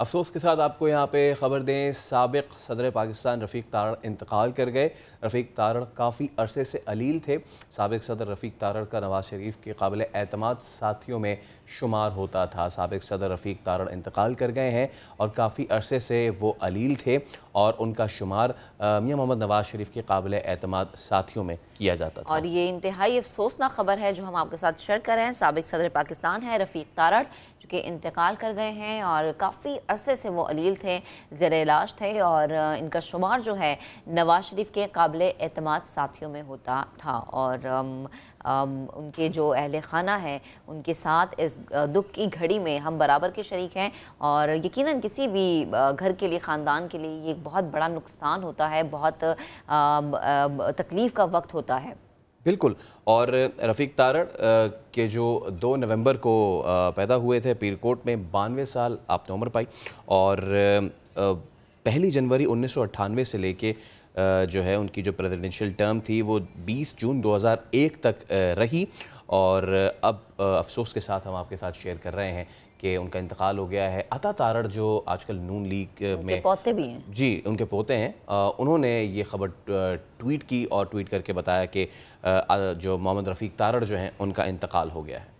अफसोस के साथ आपको यहाँ पे ख़बर दें सबक सदर पाकिस्तान रफ़ीक तारड़ इंतकाल कर गए रफ़ीक तारड़ काफ़ी अरसे से अलील थे सबक सदर रफ़ीक तारड़ का नवाज शरीफ के काबिल अतमाद साथियों में शुमार होता था सबक सदर रफ़ीक तारड़ इंतकाल कर गए हैं और काफ़ी अरसे से वो अलील थे और उनका शुमार मियाँ मोहम्मद नवाज शरीफ के काबिल एतमाद साथियों में किया जाता था और ये इंतहाई अफसोसनाक खबर है जो हम आपके साथ शेयर कर रहे हैं सबक सदर पाकिस्तान है रफ़ीक तारड़ जो कि इंतकाल कर गए हैं और काफ़ी अरसे से वो अलील थे ज़र इलाज थे और इनका शुमार जो है नवाज शरीफ के काबिल अतमाद साथियों में होता था और उनके जो अहल खाना हैं उनके साथ इस दुख की घड़ी में हम बराबर के शरीक हैं और यकीन किसी भी घर के लिए ख़ानदान के लिए ये एक बहुत बड़ा नुकसान होता है बहुत तकलीफ़ का वक्त होता है बिल्कुल और रफ़ीक तारड़ के जो दो नवंबर को पैदा हुए थे पीरकोट में बानवे साल आपने उम्र पाई और पहली जनवरी उन्नीस से लेके जो है उनकी जो प्रेसिडेंशियल टर्म थी वो 20 जून 2001 तक रही और अब अफसोस के साथ हम आपके साथ शेयर कर रहे हैं कि उनका इंतकाल हो गया है अता तारड़ जो आजकल नून लीग में पोते भी हैं जी उनके पोते हैं उन्होंने ये खबर ट्वीट की और ट्वीट करके बताया कि जो मोहम्मद रफ़ीक तारड़ जो हैं उनका इंतकाल हो गया है